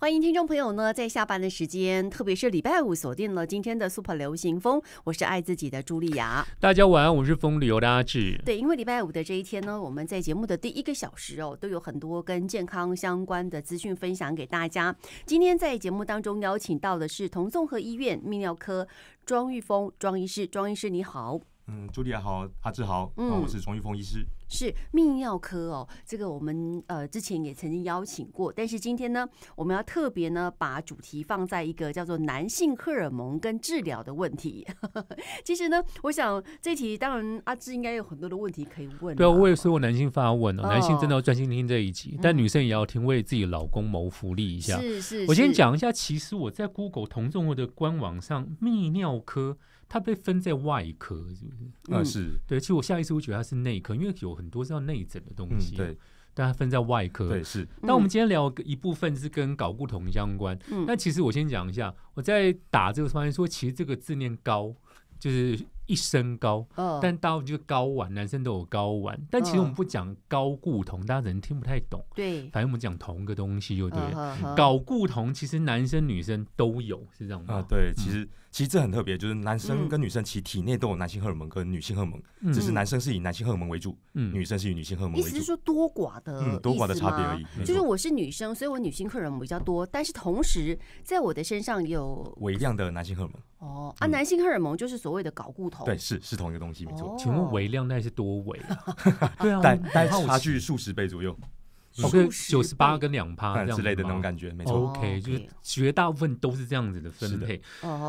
欢迎听众朋友呢，在下班的时间，特别是礼拜五，锁定了今天的 Super 流行风。我是爱自己的朱莉亚，大家晚安，我是风旅游的阿志。对，因为礼拜五的这一天呢，我们在节目的第一个小时哦，都有很多跟健康相关的资讯分享给大家。今天在节目当中邀请到的是同综合医院泌尿科庄玉峰庄医师，庄医师你好。嗯，朱莉亚好，阿志好，嗯，我是钟玉峰医师，是泌尿科哦。这个我们呃之前也曾经邀请过，但是今天呢，我们要特别呢把主题放在一个叫做男性荷尔蒙跟治疗的问题。其实呢，我想这题当然阿志应该有很多的问题可以问。对啊，我也是过男性发问哦，男性真的要专心听这一集，但女生也要听，为自己老公谋福利一下。是是，我先讲一下，其实我在 Google 同众会的官网上泌尿科。它被分在外科，是不是？嗯，是。对，其实我下意识会觉得它是内科，因为有很多是要内诊的东西。对，但它分在外科。对，是。那我们今天聊一部分是跟搞不同相关。嗯。那其实我先讲一下，我在打这个方面说其实这个字念高，就是。一升高，但到就是睾丸，男生都有睾丸，但其实我们不讲睾固酮，大家可能听不太懂。对，反正我们讲同一个东西，就对睾固酮，其实男生女生都有，是这样吗？啊，对，其实其实这很特别，就是男生跟女生其体内都有男性荷尔蒙跟女性荷尔蒙，只是男生是以男性荷尔蒙为主，女生是以女性荷尔蒙。为意思是说多寡的多寡的差别而已，就是我是女生，所以我女性荷尔蒙比较多，但是同时在我的身上有微量的男性荷尔蒙。哦，啊，男性荷尔蒙就是所谓的睾固酮。对，是是同一个东西，没错。请问微量那是多微啊？对啊，但差距数十倍左右，OK，九十八跟两趴之类的那种感觉，没错。OK，就是绝大部分都是这样子的分配。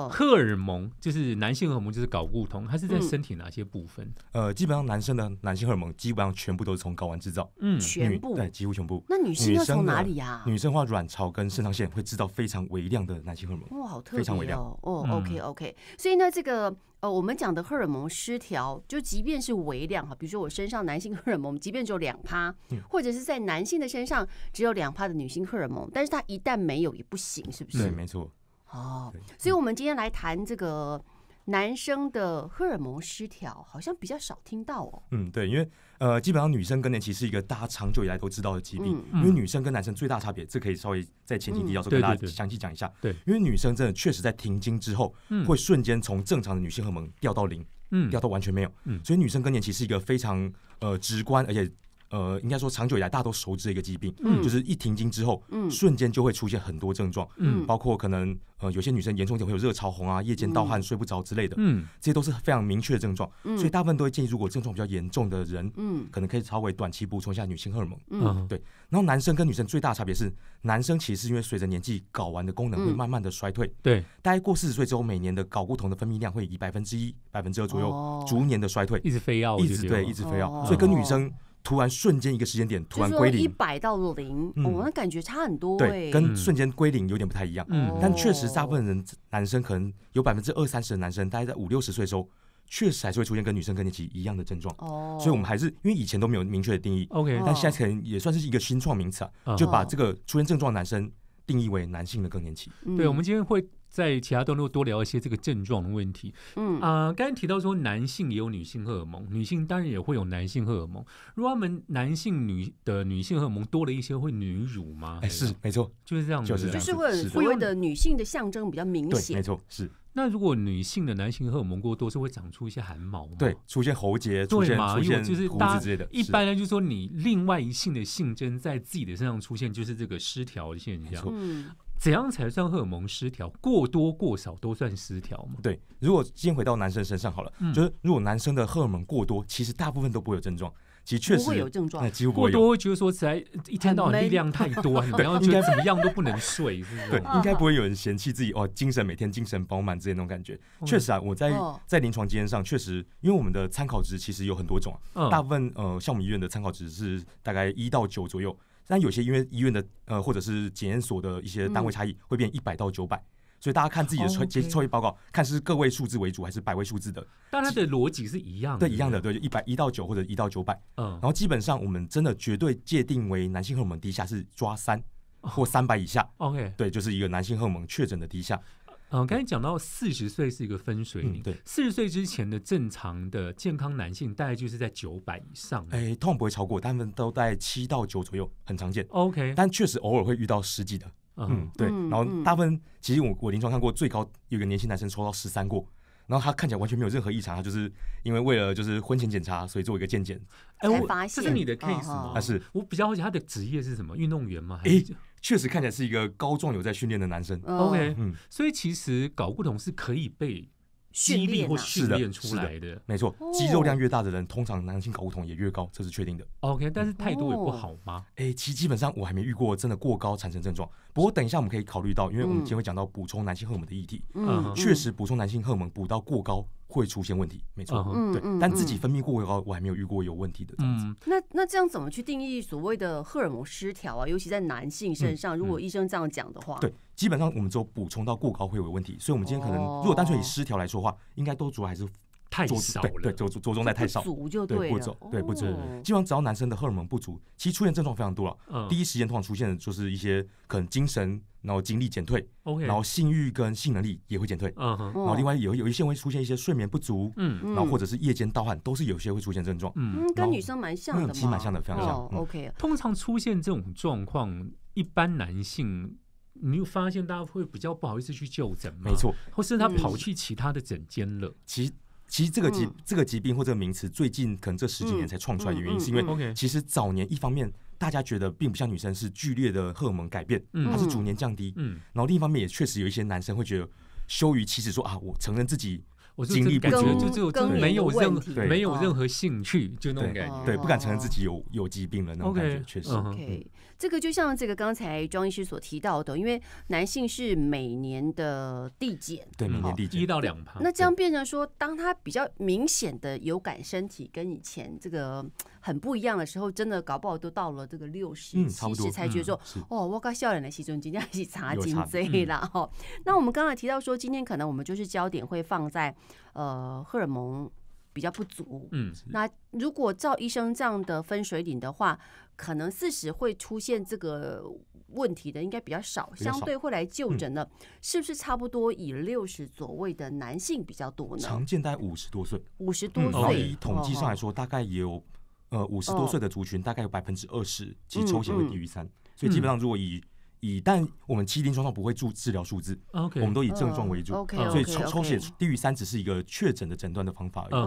荷尔蒙就是男性荷尔蒙就是睾固酮，它是在身体哪些部分？呃，基本上男生的男性荷尔蒙基本上全部都是从睾丸制造，嗯，全部，对，几乎全部。那女性要从哪里呀？女生的话，卵巢跟肾上腺会制造非常微量的男性荷尔蒙。哇，好特别哦。哦，OK OK，所以呢，这个。呃，我们讲的荷尔蒙失调，就即便是微量哈，比如说我身上男性 荷尔蒙，即便只有两趴，或者是在男性的身上只有两趴的女性荷尔蒙，但是它一旦没有也不行，是不是？对，没错。哦，所以我们今天来谈这个。男生的荷尔蒙失调好像比较少听到哦。嗯，对，因为呃，基本上女生更年期是一个大家长久以来都知道的疾病。嗯因为女生跟男生最大差别，这可以稍微在前景提到，说跟大家详细讲一下。对。因为女生真的确实在停经之后，会瞬间从正常的女性荷尔蒙掉到零，嗯，掉到完全没有。嗯。所以女生更年期是一个非常呃直观而且。呃，应该说长久以来大家都熟知的一个疾病，就是一停经之后，瞬间就会出现很多症状，包括可能呃有些女生严重点会有热潮红啊、夜间盗汗、睡不着之类的，这些都是非常明确的症状。所以大部分都会建议，如果症状比较严重的人，可能可以稍微短期补充一下女性荷尔蒙。嗯，对。然后男生跟女生最大的差别是，男生其实是因为随着年纪睾丸的功能会慢慢的衰退，对，大概过四十岁之后，每年的睾固酮的分泌量会以百分之一、百分之二左右逐年的衰退，一直非要一直对，一直非要，所以跟女生。突然瞬间一个时间点突然归零，一百到零，我感觉差很多。对，跟瞬间归零有点不太一样。嗯，但确实大部分人，男生可能有百分之二三十的男生，大概在五六十岁时候，确实还是会出现跟女生更年期一样的症状。哦，所以我们还是因为以前都没有明确的定义。OK，但现在可能也算是一个新创名词啊，就把这个出现症状男生定义为男性的更年期。对，我们今天会。在其他段落多聊一些这个症状的问题。嗯啊，刚才提到说男性也有女性荷尔蒙，女性当然也会有男性荷尔蒙。如果他们男性女的女性荷尔蒙多了一些，会女乳吗？哎，是没错，就是这样，就是就是会所谓的女性的象征比较明显。没错是。那如果女性的男性荷尔蒙过多，是会长出一些汗毛吗？对，出现喉结，出现出现胡子之类的。一般呢，就说你另外一性的性征在自己的身上出现，就是这个失调的现象。嗯。怎样才算荷尔蒙失调？过多过少都算失调吗？对，如果先回到男生身上好了，就是如果男生的荷尔蒙过多，其实大部分都不会有症状，其实确实不会有症状，过多会觉得说在一天到晚力量太多，然后觉得怎么样都不能睡，对，应该不会有人嫌弃自己哦，精神每天精神饱满那种感觉，确实啊，我在在临床经验上确实，因为我们的参考值其实有很多种啊，大部分呃，校们医院的参考值是大概一到九左右。但有些因为医院的呃或者是检验所的一些单位差异，会变一百到九百，所以大家看自己的抽结抽血报告，看是个位数字为主还是百位数字的。但它的逻辑是一样的，对一样的，对就一百一到九或者一到九百。嗯，然后基本上我们真的绝对界定为男性荷尔蒙低下是抓三或三百以下。OK，对，就是一个男性荷尔蒙确诊的低下。嗯，刚才讲到四十岁是一个分水岭。对，四十岁之前的正常的健康男性，大概就是在九百以上。哎，通常不会超过，但都在七到九左右，很常见。OK，但确实偶尔会遇到十几的。嗯，对。然后大部分其实我我临床看过最高有个年轻男生抽到十三过，然后他看起来完全没有任何异常，他就是因为为了就是婚前检查，所以做一个健检。哎，我这是你的 case 吗？但是我比较好奇他的职业是什么？运动员吗？诶。确实看起来是一个高壮有在训练的男生。OK，嗯，所以其实搞不同是可以被激励或训练出来的，没错。肌肉量越大的人，通常男性睾固酮也越高，这是确定的。OK，但是太多也不好吗？哎，其基本上我还没遇过真的过高产生症状。不过等一下我们可以考虑到，因为我们今天会讲到补充男性荷尔蒙的议题，嗯，确实补充男性荷尔蒙补到过高。会出现问题，没错，对，但自己分泌过高，我还没有遇过有问题的。这样嗯，那那这样怎么去定义所谓的荷尔蒙失调啊？尤其在男性身上，如果医生这样讲的话，对，基本上我们只有补充到过高会有问题，所以我们今天可能如果单纯以失调来说的话，应该都主要还是。太少了，对，足着重在太少，足就对，不足，对不足。基本上，只要男生的荷尔蒙不足，其实出现症状非常多了。第一时间通常出现的就是一些可能精神，然后精力减退，OK，然后性欲跟性能力也会减退，嗯，然后另外有有一些会出现一些睡眠不足，嗯，然后或者是夜间盗汗，都是有些会出现症状，嗯，跟女生蛮像的，其蛮像的，非常像。OK，通常出现这种状况，一般男性，你有发现大家会比较不好意思去就诊吗？没错，或是他跑去其他的诊间了，其实。其实这个疾这个疾病或这个名词最近可能这十几年才创出来的原因，是因为其实早年一方面大家觉得并不像女生是剧烈的荷尔蒙改变，它是逐年降低。嗯，然后另一方面也确实有一些男生会觉得羞于启齿，说啊，我承认自己我经历不觉就就没有任何没有任何兴趣，就那种感觉，对，不敢承认自己有有疾病了那种感觉，确实。这个就像这个刚才庄医师所提到的，因为男性是每年的递减，对，每年递减一到两磅。那这样变成说，当他比较明显的有感身体跟以前这个很不一样的时候，真的搞不好都到了这个六十、七十才觉得说，哦，我靠，笑脸的西装今天去查经椎啦。类了那我们刚才提到说，今天可能我们就是焦点会放在呃荷尔蒙。比较不足。嗯，那如果照医生这样的分水岭的话，可能四十会出现这个问题的应该比较少，相对会来就诊的，是不是差不多以六十左右的男性比较多呢？常见在五十多岁，五十多岁。以统计上来说，大概也有呃五十多岁的族群，大概有百分之二十，其抽血会低于三，所以基本上如果以以，但我们七天双上不会注治疗数字，OK，我们都以症状为主，OK，所以抽抽血低于三只是一个确诊的诊断的方法，嗯，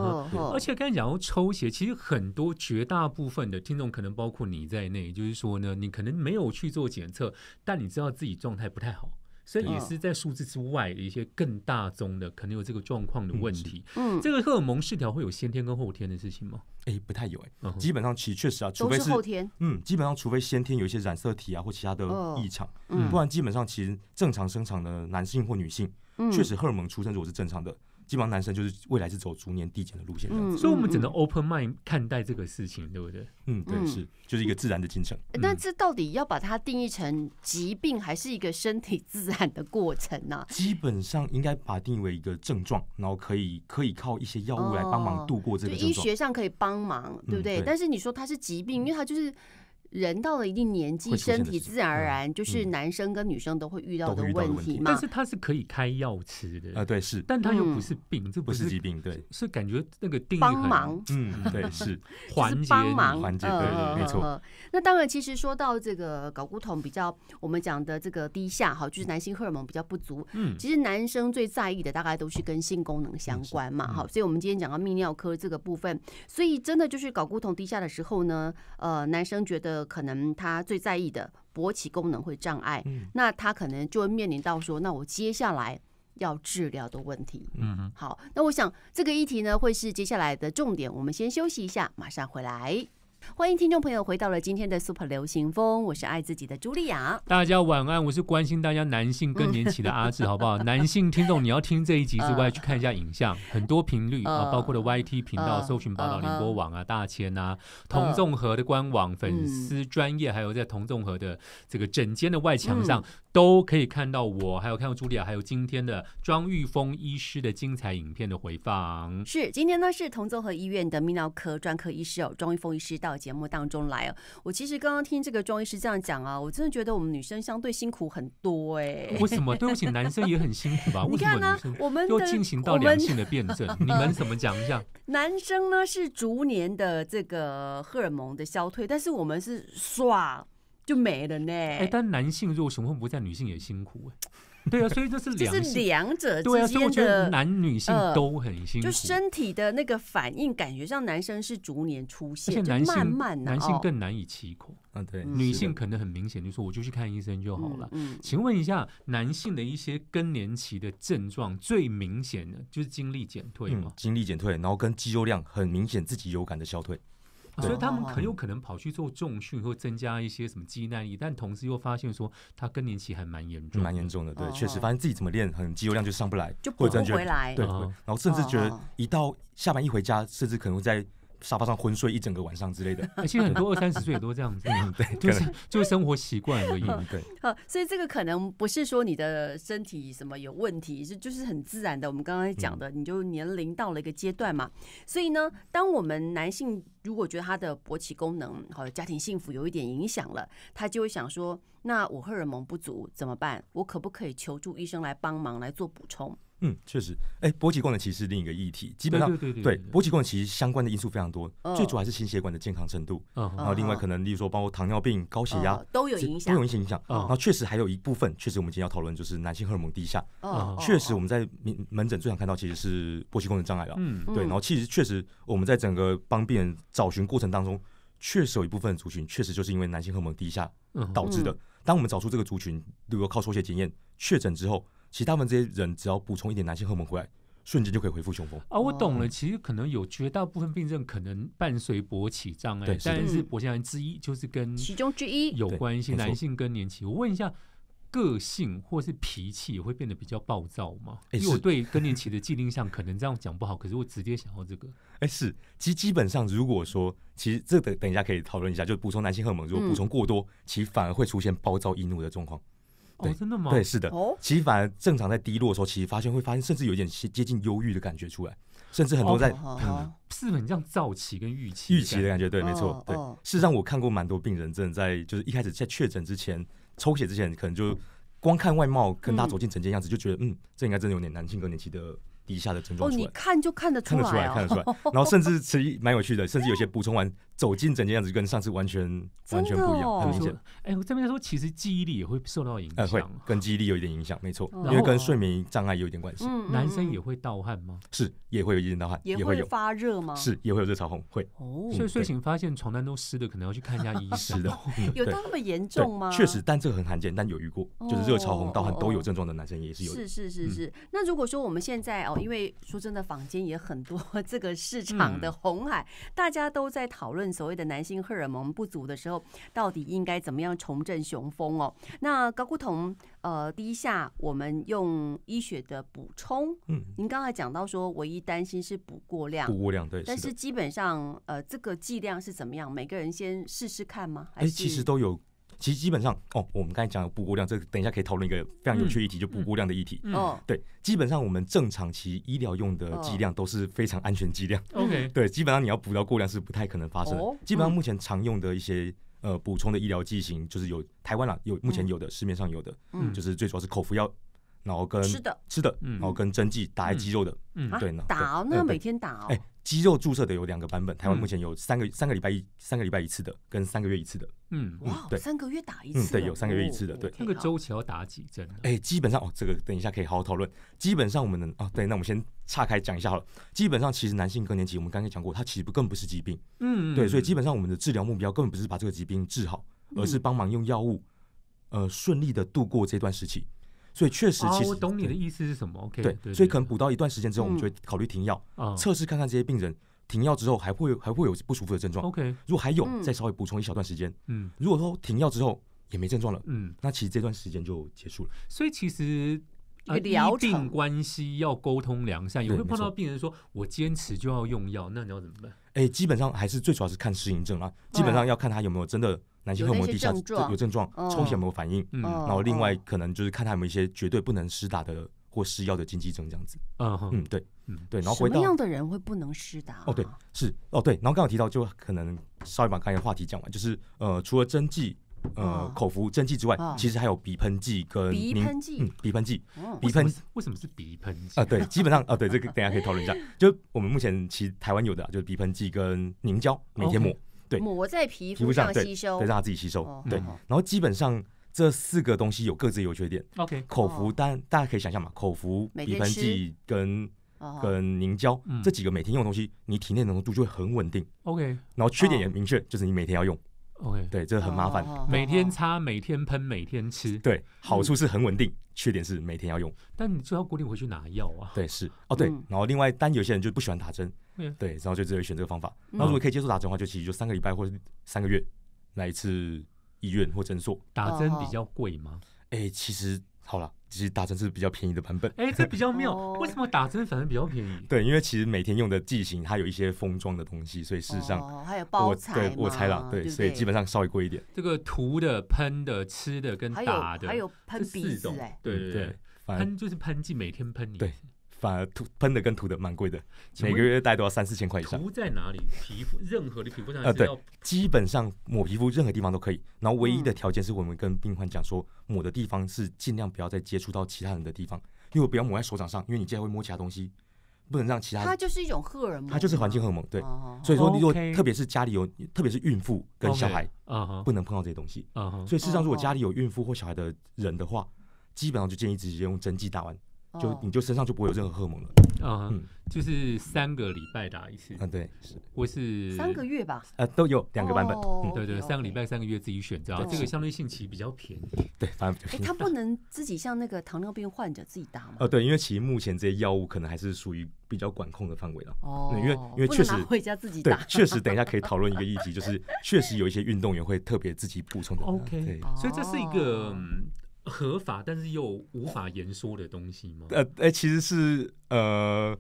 而且刚才讲到抽血，其实很多绝大部分的听众可能包括你在内，就是说呢，你可能没有去做检测，但你知道自己状态不太好。所以也是在数字之外的一些更大宗的，可能有这个状况的问题。嗯，这个荷尔蒙失调会有先天跟后天的事情吗？哎，不太有哎，基本上其确实啊，除非是后天。嗯，基本上除非先天有一些染色体啊或其他的异常，不然基本上其实正常生产的男性或女性，确实荷尔蒙出生如果是正常的。基本上，男生就是未来是走逐年递减的路线，所以，我们只能 open mind 看待这个事情，对不对？嗯，对，是，就是一个自然的进程。那这到底要把它定义成疾病，还是一个身体自然的过程呢？基本上应该把它定义为一个症状，然后可以可以靠一些药物来帮忙度过这个医学上可以帮忙，对不对？但是你说它是疾病，因为它就是。人到了一定年纪，身体自然而然就是男生跟女生都会遇到的问题嘛。但是他是可以开药吃的啊，对，是，但他又不是病，这不是疾病，对，是感觉那个定义。帮忙，嗯，对，是，是帮忙，嗯，没错。那当然，其实说到这个睾固酮比较，我们讲的这个低下，哈，就是男性荷尔蒙比较不足。嗯，其实男生最在意的大概都是跟性功能相关嘛，好，所以我们今天讲到泌尿科这个部分，所以真的就是睾固酮低下的时候呢，呃，男生觉得。可能他最在意的勃起功能会障碍，那他可能就会面临到说，那我接下来要治疗的问题。嗯嗯，好，那我想这个议题呢会是接下来的重点，我们先休息一下，马上回来。欢迎听众朋友回到了今天的 Super 流行风，我是爱自己的茱莉亚。大家晚安，我是关心大家男性更年期的阿志，好不好？男性听众，你要听这一集之外，去看一下影像，很多频率啊，包括了 YT 频道、搜寻报道、宁波网啊、大千啊、同众和的官网、粉丝专业，还有在同众和的这个整间的外墙上都可以看到我，还有看到茱莉亚，还有今天的庄玉峰医师的精彩影片的回放。是，今天呢是同众和医院的泌尿科专科医师哦，庄玉峰医师到。节目当中来哦，我其实刚刚听这个庄医师这样讲啊，我真的觉得我们女生相对辛苦很多哎。为什么？对不起，男生也很辛苦吧？为什么？我们又进行到两性的辩证，你们怎么讲一下？男生呢是逐年的这个荷尔蒙的消退，但是我们是唰就没了呢。哎，但男性如果雄风不在，女性也辛苦哎。对啊，所以这是两，是两者对啊，所以我觉得男女性都很辛苦。就身体的那个反应，感觉像男生是逐年出现，男性男性更难以启口。嗯，对，女性可能很明显，就说我就去看医生就好了。嗯，请问一下，男性的一些更年期的症状最明显的就是精力减退吗？精力减退，然后跟肌肉量很明显自己有感的消退。所以他们很有可能跑去做重训，会增加一些什么肌耐力，但同时又发现说他更年期还蛮严重，蛮严重的，对，确实发现自己怎么练，很肌肉量就上不来，就补不回来，对，然后甚至觉得一到下班一回家，甚至可能会在。沙发上昏睡一整个晚上之类的，其实很多二三十岁也都这样子，对，就是就是生活习惯而已，对。所以这个可能不是说你的身体什么有问题，是就是很自然的。我们刚刚讲的，你就年龄到了一个阶段嘛。所以呢，当我们男性如果觉得他的勃起功能和家庭幸福有一点影响了，他就会想说：那我荷尔蒙不足怎么办？我可不可以求助医生来帮忙来做补充？嗯，确实，哎，勃起功能其实另一个议题，基本上对勃起功能其实相关的因素非常多，最主要还是心血管的健康程度，然后另外可能例如说包括糖尿病、高血压都有影响，都有一些影响。然后确实还有一部分，确实我们今天要讨论就是男性荷尔蒙低下，确实我们在门诊最常看到其实是勃起功能障碍了。嗯，对，然后其实确实我们在整个帮病人找寻过程当中，确实有一部分族群确实就是因为男性荷尔蒙低下导致的。当我们找出这个族群，如果靠抽血检验确诊之后。其他们这些人只要补充一点男性荷尔蒙回来，瞬间就可以恢复雄风。啊，我懂了。其实可能有绝大部分病症可能伴随勃起障碍，但是勃起障碍之一就是跟其中之一有关系。男性更年期，我问一下，个性或是脾气会变得比较暴躁吗？为我对更年期的既定上，可能这样讲不好，可是我直接想要这个。哎，是。其实基本上如果说，其实这等等一下可以讨论一下，就补充男性荷尔蒙，如果补充过多，其反而会出现暴躁易怒的状况。对，真的吗？对，是的。哦，其实反而正常在低落的时候，其实发现会发现，甚至有点接近忧郁的感觉出来，甚至很多在是很像躁期跟预期预期的感觉。对，没错，对，事实上我看过蛮多病人，真的在就是一开始在确诊之前抽血之前，可能就光看外貌跟他走进诊间样子，就觉得嗯，这应该真的有点男性更年期的。底下的症状出来，哦，你看就看得出来，看得出来，看得出来。然后甚至其实蛮有趣的，甚至有些补充完走进整间样子，跟上次完全完全不一样，很明显。哎，我这边说，其实记忆力也会受到影响，会跟记忆力有一点影响，没错，因为跟睡眠障碍有一点关系。男生也会盗汗吗？是，也会有一点盗汗，也会有发热吗？是，也会有热潮红，会。哦，所以睡醒发现床单都湿的，可能要去看一下医生。的，有到那么严重吗？确实，但这个很罕见，但有遇过，就是热潮红、盗汗都有症状的男生也是有。是是是是。那如果说我们现在哦。因为说真的，坊间也很多这个市场的红海，大家都在讨论所谓的男性荷尔蒙不足的时候，到底应该怎么样重振雄风哦。那高古酮，呃，第一下我们用医学的补充，嗯，您刚才讲到说，唯一担心是补过量，补过量对，但是基本上，呃，这个剂量是怎么样？每个人先试试看吗？哎，其实都有。其实基本上，哦，我们刚才讲补过量，这等一下可以讨论一个非常有趣议题，就补过量的议题。嗯，对，基本上我们正常其医疗用的剂量都是非常安全剂量。OK，对，基本上你要补到过量是不太可能发生的。基本上目前常用的一些呃补充的医疗剂型，就是有台湾啦，有目前有的市面上有的，嗯，就是最主要是口服药，然后跟吃的吃的，然后跟针剂打在肌肉的，嗯，对呢，打哦，那每天打哦。肌肉注射的有两个版本，台湾目前有三个三个礼拜一三个礼拜一次的，跟三个月一次的。嗯，哇，对，三个月打一次。嗯，对，有三个月一次的，对。那个周期要打几针哎，基本上哦，这个等一下可以好好讨论。基本上，我们能哦，对，那我们先岔开讲一下好了。基本上，其实男性更年期，我们刚刚讲过，它其实根本不是疾病。嗯，对，所以基本上我们的治疗目标根本不是把这个疾病治好，而是帮忙用药物，呃，顺利的度过这段时期。所以确实，其实我懂你的意思是什么。OK，对，所以可能补到一段时间之后，我们就会考虑停药，测试看看这些病人停药之后还会还会有不舒服的症状。OK，如果还有，再稍微补充一小段时间。嗯，如果说停药之后也没症状了，嗯，那其实这段时间就结束了。所以其实呃医定关系要沟通良善，也会碰到病人说我坚持就要用药，那你要怎么办？哎，基本上还是最主要是看适应症啦，基本上要看他有没有真的。男性荷尔蒙低下有症状，抽血有没有反应？嗯，然后另外可能就是看他有没有一些绝对不能施打的或施药的禁忌症这样子。嗯嗯，对，嗯对。然后回什么样的人会不能施打？哦，对，是哦对。然后刚刚提到，就可能稍微把刚才话题讲完，就是呃，除了针剂呃口服针剂之外，其实还有鼻喷剂跟凝喷剂，鼻喷剂鼻喷为什么是鼻喷剂啊？对，基本上啊对，这个等下可以讨论一下。就我们目前其实台湾有的就是鼻喷剂跟凝胶，每天抹。对，抹在皮肤上吸收，对，让它自己吸收。对，然后基本上这四个东西有各自优缺点。OK，口服，但大家可以想象嘛，口服、鼻喷剂跟跟凝胶这几个每天用的东西，你体内浓度就会很稳定。OK，然后缺点也明确，就是你每天要用。OK，对，这个很麻烦，每天擦，每天喷，每天吃。对，好处是很稳定，缺点是每天要用。但你最要固定回去拿药啊。对，是，哦，对，然后另外，但有些人就不喜欢打针，对，然后就只有选这个方法。那如果可以接受打针的话，就其实就三个礼拜或者三个月来一次医院或诊所。打针比较贵吗？哎，其实。好了，其实打针是比较便宜的版本。哎，这比较妙，为什么打针反而比较便宜？对，因为其实每天用的剂型它有一些封装的东西，所以事实上哦，还有包材对，我猜了，对，所以基本上稍微贵一点。这个涂的、喷的、吃的跟打的，还有喷鼻的，对对对，喷就是喷剂，每天喷你。对。把涂喷的跟涂的蛮贵的，每个月大概都要三四千块以上。涂在哪里？皮肤任何的皮肤上。呃，对。基本上抹皮肤任何地方都可以。然后唯一的条件是我们跟病患讲说，抹的地方是尽量不要再接触到其他人的地方，因为不要抹在手掌上，因为你下来会摸其他东西，不能让其他。它就是一种荷尔蒙，它就是环境荷尔蒙，对。所以说，如果特别是家里有，特别是孕妇跟小孩，不能碰到这些东西。所以事实上，如果家里有孕妇或小孩的人的话，基本上就建议直接用针剂打完。就你就身上就不会有任何荷尔蒙了，嗯，就是三个礼拜打一次，嗯，对，是我是三个月吧，呃，都有两个版本，对对，三个礼拜三个月自己选，择，这个相对性期比较便宜，对，反正哎，他不能自己像那个糖尿病患者自己打吗？呃，对，因为其实目前这些药物可能还是属于比较管控的范围了，哦，因为因为确实回家自己打，确实等一下可以讨论一个议题，就是确实有一些运动员会特别自己补充的，OK，所以这是一个。合法但是又无法言说的东西吗？呃，哎，其实是呃，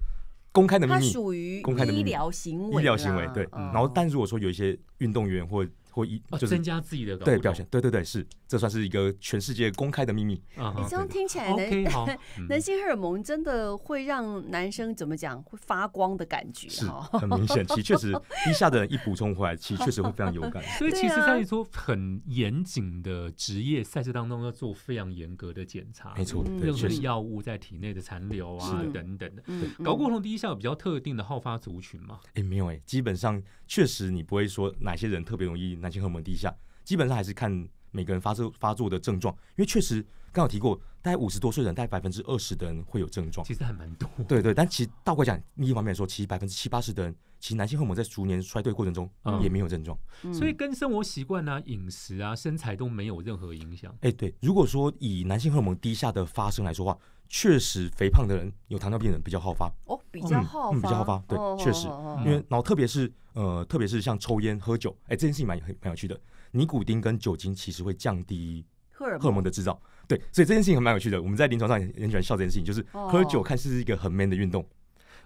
公开的秘密，它属于医疗行为，医疗行为对。然后，但如果说有一些运动员或……或一就是增加自己的对表现，对对对，是这算是一个全世界公开的秘密。你、这样听起来，男男 性荷尔蒙真的会让男生怎么讲会发光的感觉？是，很明显，其实确实，一 下的，一补充回来，其实确实会非常有感。所以其实，在一说，很严谨的职业赛事当中，要做非常严格的检查，没错，任何药物在体内的残留啊等等的。搞过酮第一下有比较特定的好发族群吗？哎，没有哎，基本上确实你不会说哪些人特别容易。男性荷尔蒙低下，基本上还是看每个人发作发作的症状，因为确实刚刚提过，大概五十多岁人，大概百分之二十的人会有症状，其实还蛮多，对对，但其实倒过讲，另一方面来说，其实百分之七八十的人，其实男性荷尔蒙在逐年衰退过程中也没有症状，所以跟生活习惯啊、饮食啊、身材都没有任何影响。哎，对，如果说以男性荷尔蒙低下的发生来说话。确实，肥胖的人有糖尿病，人比较好发。哦，比较好发，比较好发，对，确实，因为然后特别是呃，特别是像抽烟、喝酒，哎，这件事情蛮很蛮有趣的。尼古丁跟酒精其实会降低荷尔荷尔蒙的制造，对，所以这件事情很蛮有趣的。我们在临床上很喜欢笑这件事情，就是喝酒看似是一个很 man 的运动，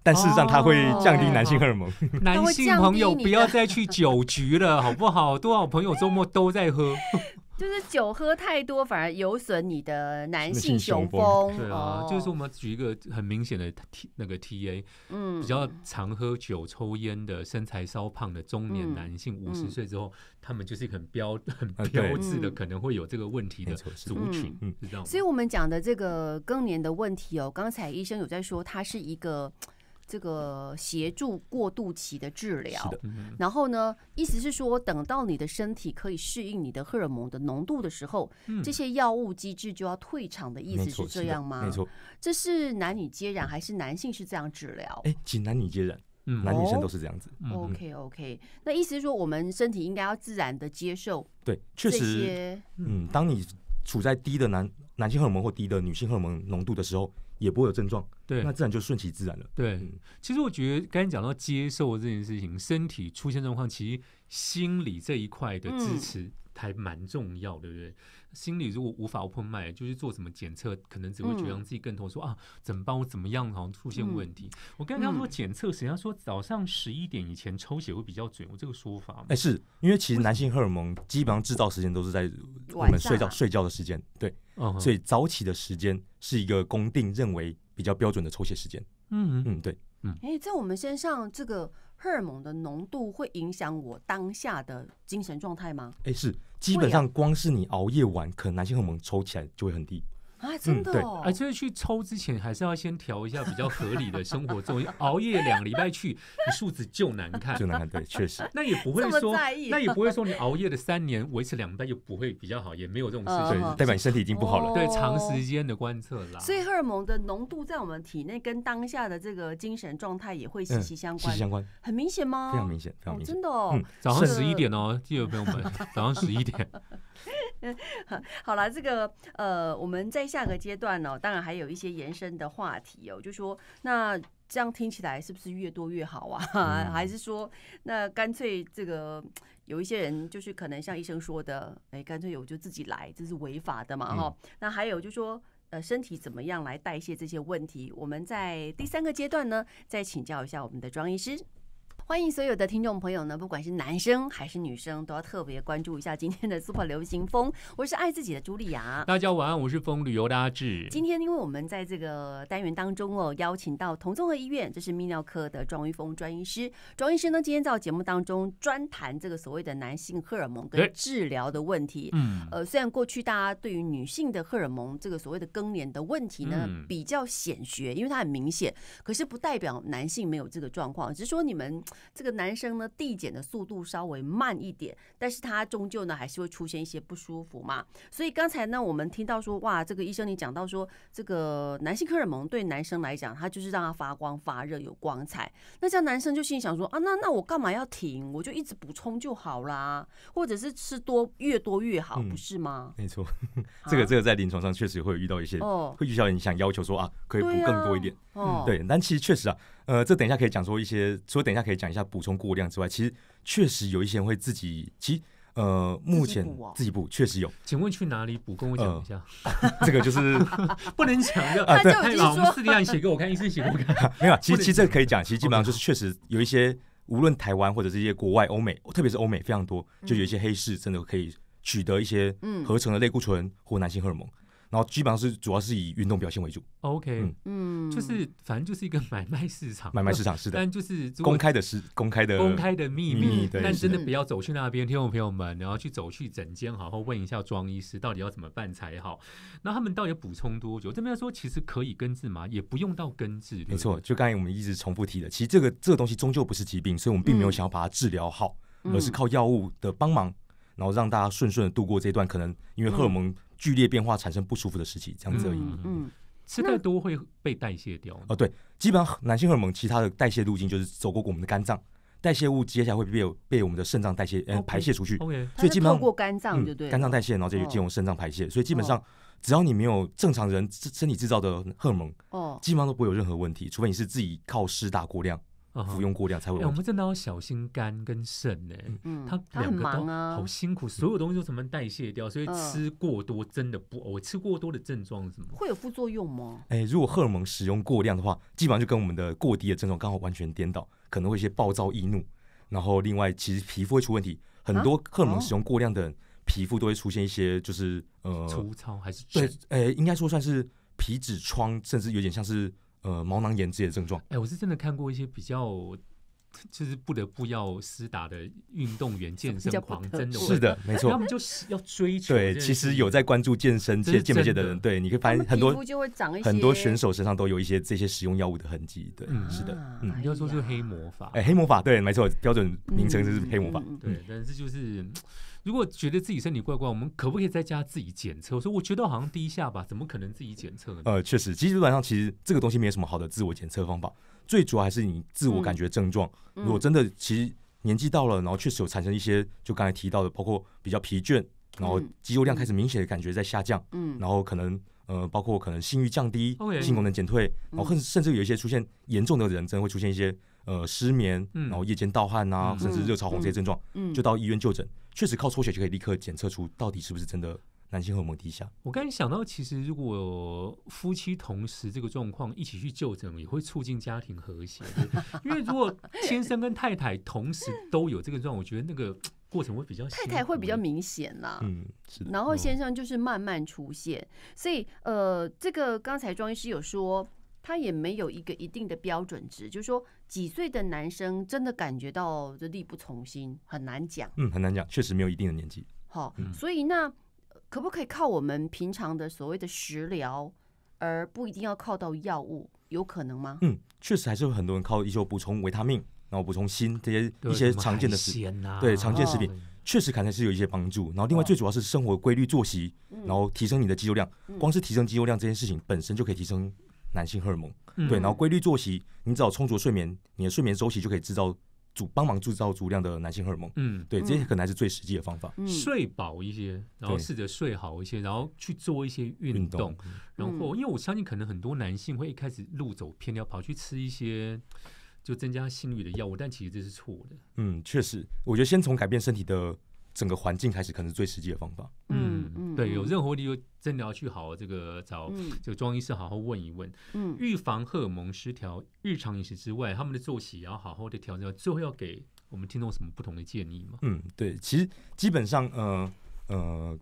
但事实上它会降低男性荷尔蒙。男性朋友不要再去酒局了，好不好？多少朋友周末都在喝。就是酒喝太多，反而有损你的男性雄风。对啊，就是我们举一个很明显的 T 那个 T A，嗯，比较常喝酒抽烟的身材稍胖的中年男性，五十岁之后，他们就是很标 很标志的，可能会有这个问题的族群。是这样。所以我们讲的这个更年的问题哦，刚才医生有在说，它是一个。这个协助过渡期的治疗，然后呢，意思是说，等到你的身体可以适应你的荷尔蒙的浓度的时候，这些药物机制就要退场的意思是这样吗？没错，这是男女皆然，还是男性是这样治疗？哎，仅男女皆然，男女生都是这样子。OK OK，那意思是说，我们身体应该要自然的接受对，确实，嗯，当你处在低的男男性荷尔蒙或低的女性荷尔蒙浓度的时候。也不会有症状，对，那自然就顺其自然了。对，其实我觉得刚才讲到接受这件事情，身体出现状况，其实心理这一块的支持还蛮重要对不对？心理如果无法 open n 脉，就是做什么检测，可能只会觉得让自己更痛，说啊，怎么帮我怎么样？好像出现问题。我刚刚说检测，实际上说早上十一点以前抽血会比较准，我这个说法，哎，是因为其实男性荷尔蒙基本上制造时间都是在我们睡觉睡觉的时间，对。所以早起的时间是一个公定认为比较标准的抽血时间。嗯嗯，对，嗯。哎，在我们身上，这个荷尔蒙的浓度会影响我当下的精神状态吗？哎，是，基本上光是你熬夜晚，可能男性荷尔蒙抽起来就会很低。啊，真的！对，而且去抽之前还是要先调一下比较合理的生活中，熬夜两个礼拜去，数字就难看。就难看，对，确实。那也不会说，那也不会说你熬夜的三年，维持两礼拜就不会比较好，也没有这种事情。代表你身体已经不好了。对，长时间的观测啦。所以荷尔蒙的浓度在我们体内跟当下的这个精神状态也会息息相关，息息相关。很明显吗？非常明显，非常明。真的哦。早上十一点哦，记得朋友们，早上十一点。好，好了，这个呃，我们在下个阶段呢，当然还有一些延伸的话题哦，就说那这样听起来是不是越多越好啊？还是说那干脆这个有一些人就是可能像医生说的，哎，干脆我就自己来，这是违法的嘛哈？那还有就说呃，身体怎么样来代谢这些问题？我们在第三个阶段呢，再请教一下我们的庄医师。欢迎所有的听众朋友呢，不管是男生还是女生，都要特别关注一下今天的 Super 流行风。我是爱自己的朱莉亚。大家晚安，我是风旅游的阿志。今天因为我们在这个单元当中哦，邀请到同综合医院，这是泌尿科的庄玉峰专医师。庄医师呢，今天在节目当中专谈这个所谓的男性荷尔蒙跟治疗的问题。嗯，呃，虽然过去大家对于女性的荷尔蒙这个所谓的更年的问题呢比较显学，因为它很明显，可是不代表男性没有这个状况，只是说你们。这个男生呢，递减的速度稍微慢一点，但是他终究呢，还是会出现一些不舒服嘛。所以刚才呢，我们听到说，哇，这个医生你讲到说，这个男性荷尔蒙对男生来讲，他就是让他发光发热，有光彩。那这样男生就心里想说，啊，那那我干嘛要停？我就一直补充就好啦，或者是吃多越多越好，不是吗？没错，这个这个在临床上确实会有遇到一些，会遇到你想要求说啊，可以补更多一点。嗯，对，但其实确实啊。呃，这等一下可以讲说一些，除等一下可以讲一下补充过量之外，其实确实有一些人会自己，其实呃目前自己补确实有。请问去哪里补？跟我讲一下。这个就是 不能讲的，他就是说这个样写给我看，一次写给我看。没有，其实其实这可以讲，其实基本上就是确实有一些，无论台湾或者这些国外欧美，特别是欧美非常多，就有一些黑市真的可以取得一些合成的类固醇或男性荷尔蒙。然后基本上是主要是以运动表现为主。OK，嗯，就是反正就是一个买卖市场，买卖市场 是的，但就是公开的是公开的，公开的秘密。但真的不要走去那边，听众朋友们，然后去走去整间，好好问一下庄医师到底要怎么办才好。那他们到底补充多久？这边说其实可以根治吗？也不用到根治。没错，就刚才我们一直重复提的，其实这个这个东西终究不是疾病，所以我们并没有想要把它治疗好，而是靠药物的帮忙，然后让大家顺顺的度过这段可能因为荷尔蒙。剧烈变化产生不舒服的时期，这样子而已。嗯，吃太多会被代谢掉。哦，对，基本上男性荷尔蒙其他的代谢路径就是走过我们的肝脏，代谢物接下来会被被我们的肾脏代谢，嗯，排泄出去。OK，所以基本上过肝脏对肝脏代谢，然后再就进入肾脏排泄。所以基本上，只要你没有正常人身身体制造的荷尔蒙，哦，基本上都不会有任何问题，除非你是自己靠施大过量。服用过量才会。我们真的要小心肝跟肾呢。嗯，它两个都好辛苦，所有东西都怎么代谢掉？所以吃过多真的不，我吃过多的症状是什么？会有副作用吗？哎，如果荷尔蒙使用过量的话，基本上就跟我们的过低的症状刚好完全颠倒，可能会一些暴躁易怒，然后另外其实皮肤会出问题。很多荷尔蒙使用过量的皮肤都会出现一些，就是呃粗糙还是对？哎，应该说算是皮脂疮，甚至有点像是。呃，毛囊炎这些症状。哎，我是真的看过一些比较，就是不得不要施打的运动员、健身 狂，真的，是的，没错，就是要追求。对，其实有在关注健身界健美界的人，对，你可以发现很多就会长一些，很多选手身上都有一些这些使用药物的痕迹。对，嗯，是的，嗯，要说就是黑魔法。哎，黑魔法，对，没错，标准名称就是黑魔法。对，但是就是。如果觉得自己身体怪怪，我们可不可以在家自己检测？我说我觉得好像低下吧，怎么可能自己检测呢？呃，确实，其实本上其实这个东西没有什么好的自我检测方法，最主要还是你自我感觉症状。如果真的其实年纪到了，然后确实有产生一些，就刚才提到的，包括比较疲倦，然后肌肉量开始明显的感觉在下降，嗯，然后可能。呃，包括可能性欲降低、性功能减退，然后甚至有一些出现严重的人，真的会出现一些呃失眠，然后夜间盗汗啊，甚至热潮红这些症状，就到医院就诊。确实靠抽血就可以立刻检测出到底是不是真的男性荷尔蒙低下。我刚才想到，其实如果夫妻同时这个状况一起去就诊，也会促进家庭和谐因为如果 先生跟太太同时都有这个状，我觉得那个。过程会比较太太会比较明显啦，嗯，是的。然后先生就是慢慢出现，所以呃，这个刚才庄医师有说，他也没有一个一定的标准值，就是说几岁的男生真的感觉到这力不从心，很难讲，嗯，很难讲，确实没有一定的年纪。好，所以那可不可以靠我们平常的所谓的食疗，而不一定要靠到药物？有可能吗？嗯，确实还是有很多人靠一些补充维他命，然后补充锌这些一些常见的食对常见食品，确实可能是有一些帮助。然后另外最主要是生活规律作息，然后提升你的肌肉量。光是提升肌肉量这件事情本身就可以提升男性荷尔蒙。对，然后规律作息，你只要充足睡眠，你的睡眠周期就可以制造。主帮忙制造足量的男性荷尔蒙，嗯，对，这些可能还是最实际的方法。睡饱一些，然后试着睡好一些，然后去做一些运动，然后因为我相信，可能很多男性会一开始路走偏了，跑去吃一些就增加性欲的药物，但其实这是错的。嗯，确实，我觉得先从改变身体的。整个环境开始可能是最实际的方法，嗯嗯，对，有任何问题，就真的要去好这个找这个中医师好好问一问。嗯，预防荷尔蒙失调，日常饮食之外，他们的作息也要好好的调整。最后要给我们听众什么不同的建议吗？嗯，对，其实基本上，呃呃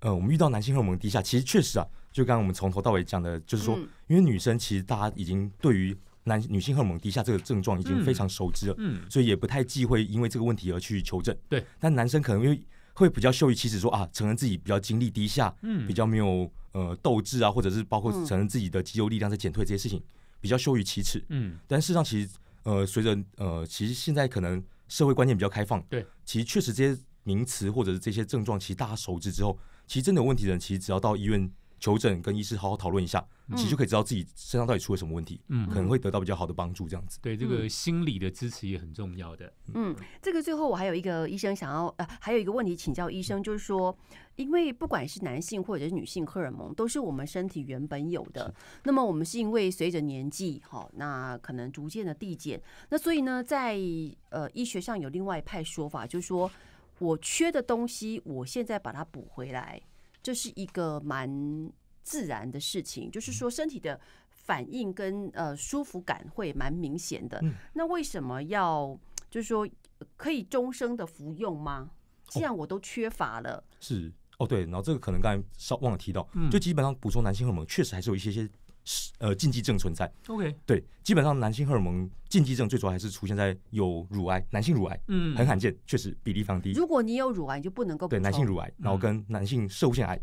呃，我们遇到男性荷尔蒙低下，其实确实啊，就刚刚我们从头到尾讲的，就是说，因为女生其实大家已经对于。男女性荷尔蒙低下这个症状已经非常熟知了，嗯，所以也不太忌讳因为这个问题而去求证。对，但男生可能因为会比较羞于启齿，说啊，承认自己比较精力低下，嗯，比较没有呃斗志啊，或者是包括承认自己的肌肉力量在减退这些事情，比较羞于启齿。嗯，但事实上其实呃，随着呃，其实现在可能社会观念比较开放，对，其实确实这些名词或者是这些症状，其实大家熟知之后，其实真的有问题的人，其实只要到医院。求诊跟医师好好讨论一下，其实就可以知道自己身上到底出了什么问题，嗯，可能会得到比较好的帮助。这样子，对这个心理的支持也很重要的。嗯，这个最后我还有一个医生想要呃，还有一个问题请教医生，就是说，因为不管是男性或者是女性，荷尔蒙都是我们身体原本有的。那么我们是因为随着年纪哈，那可能逐渐的递减。那所以呢，在呃医学上有另外一派说法，就是说我缺的东西，我现在把它补回来。这是一个蛮自然的事情，就是说身体的反应跟呃舒服感会蛮明显的。那为什么要就是说可以终生的服用吗？既然我都缺乏了，是哦对，然后这个可能刚才稍忘了提到，就基本上补充男性荷尔蒙确实还是有一些些。呃，禁忌症存在。OK，对，基本上男性荷尔蒙禁忌症最主要还是出现在有乳癌，男性乳癌，嗯，很罕见，确实比例非常低。如果你有乳癌，你就不能够对男性乳癌，然后跟男性受上腺癌，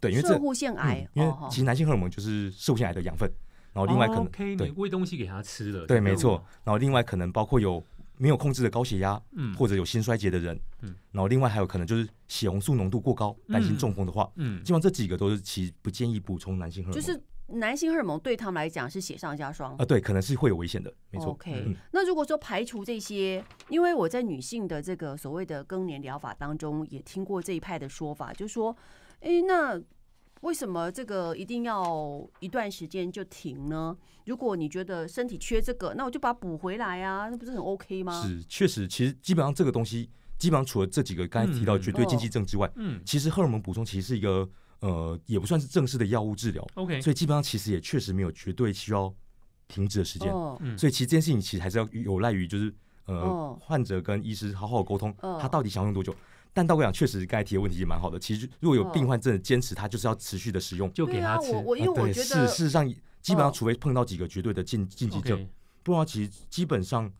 对，因为肾上腺癌，因为其实男性荷尔蒙就是受上腺癌的养分，然后另外可能对喂东西给他吃的，对，没错。然后另外可能包括有没有控制的高血压，嗯，或者有心衰竭的人，嗯，然后另外还有可能就是血红素浓度过高，担心中风的话，嗯，基本上这几个都是其不建议补充男性荷尔，就是。男性荷尔蒙对他们来讲是雪上加霜啊，对，可能是会有危险的，没错。OK，那如果说排除这些，因为我在女性的这个所谓的更年疗法当中也听过这一派的说法，就是说，哎，那为什么这个一定要一段时间就停呢？如果你觉得身体缺这个，那我就把它补回来啊，那不是很 OK 吗？是，确实，其实基本上这个东西，基本上除了这几个刚提到绝对禁忌症之外，嗯，其实荷尔蒙补充其实是一个。呃，也不算是正式的药物治疗，OK，所以基本上其实也确实没有绝对需要停止的时间，所以其实这件事情其实还是要有赖于就是呃患者跟医师好好沟通，他到底想用多久。但道过讲，确实刚才提的问题也蛮好的。其实如果有病患真的坚持，他就是要持续的使用，就给他吃。我我因为我觉得事实上基本上，除非碰到几个绝对的禁禁忌症，不然其实基本上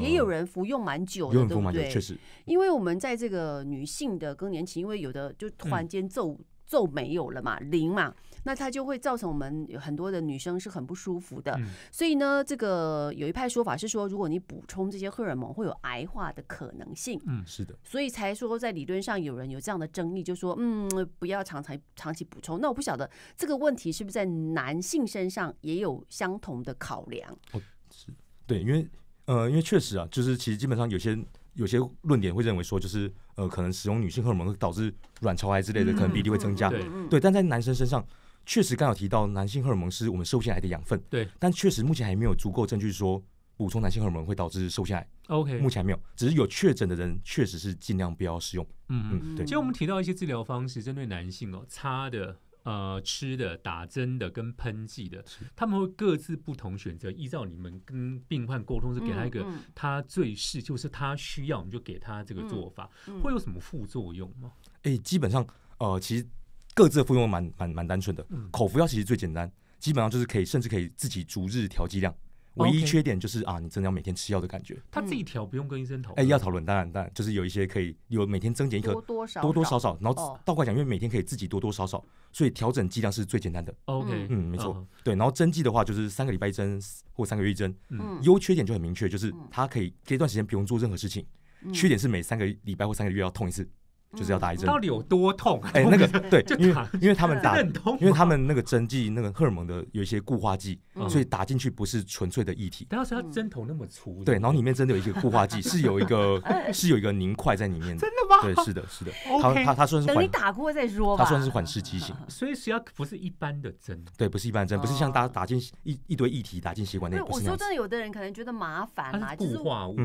也有人服用蛮久的，对不对？确实，因为我们在这个女性的更年期，因为有的就突然间骤。就没有了嘛，零嘛，那它就会造成我们很多的女生是很不舒服的。所以呢，这个有一派说法是说，如果你补充这些荷尔蒙，会有癌化的可能性。嗯，是的。所以才说在理论上有人有这样的争议，就说嗯，不要长长长期补充。那我不晓得这个问题是不是在男性身上也有相同的考量？哦，是对，因为呃，因为确实啊，就是其实基本上有些。有些论点会认为说，就是呃，可能使用女性荷尔蒙会导致卵巢癌之类的，可能比例会增加。对，对。但在男生身上，确实刚有提到，男性荷尔蒙是我们瘦下癌的养分。对，但确实目前还没有足够证据说补充男性荷尔蒙会导致瘦下癌。OK，目前还没有，只是有确诊的人确实是尽量不要使用。嗯嗯对。其实我们提到一些治疗方式针对男性哦，差的。呃，吃的、打针的、跟喷剂的，他们会各自不同选择，依照你们跟病患沟通，是给他一个他最适，就是他需要，你就给他这个做法，会有什么副作用吗？哎，基本上，呃，其实各自的副作用蛮、蛮、蛮单纯的。口服药其实最简单，基本上就是可以，甚至可以自己逐日调剂量。唯一缺点就是啊，你真的要每天吃药的感觉。他自己调不用跟医生讨论，哎，要讨论当然但就是有一些可以有每天增减一颗，多多少多多少少，然后倒过来讲，因为每天可以自己多多少少，所以调整剂量是最简单的。OK，嗯，没错，对，然后针剂的话就是三个礼拜一针或三个月一针，嗯，优缺点就很明确，就是它可以这段时间不用做任何事情，缺点是每三个礼拜或三个月要痛一次。就是要打一针，到底有多痛？哎，那个对，就因为因为他们打，因为他们那个针剂那个荷尔蒙的有一些固化剂，所以打进去不是纯粹的液体。但是它针头那么粗，对，然后里面真的有一个固化剂，是有一个 是有一个凝块在里面，真的吗？对，是的，是的。他他他算是等你打过再说吧，他算是缓释剂型，所以实际上不是一般的针，对，不是一般针，不是像打打进一一堆液体打进血管内。我说真的，有的人可能觉得麻烦啦，固化物，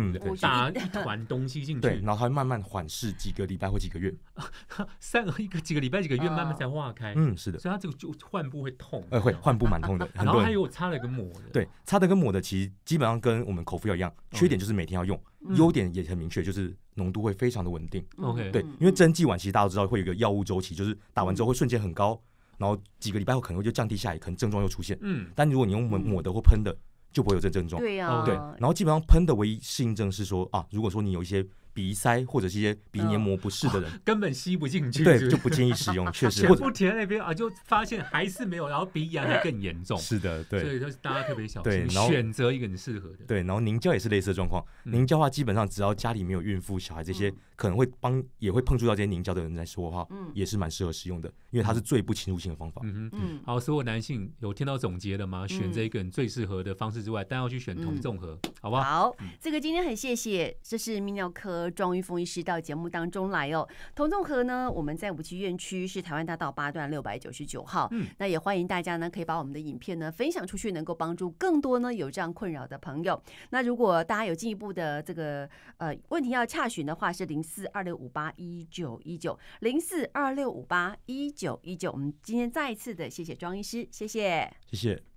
打一团东西进去，对，然后它会慢慢缓释几个礼拜或几个。月 三个一个几个礼拜几个月慢慢才化开，嗯是的，所以它这个就换布会痛，呃会换布蛮痛的。然后还有擦了一个抹的，对擦的跟抹的其实基本上跟我们口服药一样，缺点就是每天要用，优点也很明确，就是浓度会非常的稳定。OK，对，因为针剂丸其实大家都知道会有一个药物周期，就是打完之后会瞬间很高，然后几个礼拜后可能会就降低下来，可能症状又出现。嗯，但如果你用抹抹的或喷的，就不会有这症状。对呀，对。然后基本上喷的唯一适应症是说啊，如果说你有一些。鼻塞或者是一些鼻黏膜不适的人，根本吸不进去，对，就不建议使用。确实，或者不在那边啊，就发现还是没有，然后鼻炎更严重。是的，对，所以就是大家特别小心选择一个很适合的。对，然后凝胶也是类似的状况，凝胶的话基本上只要家里没有孕妇、小孩这些可能会帮也会碰触到这些凝胶的人来说话，嗯，也是蛮适合使用的，因为它是最不侵入性的方法。嗯嗯。好，所有男性有听到总结的吗？选择一个最适合的方式之外，但要去选同综合，好不好？好，这个今天很谢谢，这是泌尿科。和庄玉峰医师到节目当中来哦。同纵和呢，我们在五旗院区是台湾大道八段六百九十九号。嗯，那也欢迎大家呢，可以把我们的影片呢分享出去，能够帮助更多呢有这样困扰的朋友。那如果大家有进一步的这个呃问题要洽询的话，是零四二六五八一九一九零四二六五八一九一九。我们今天再一次的谢谢庄医师，谢谢，谢谢。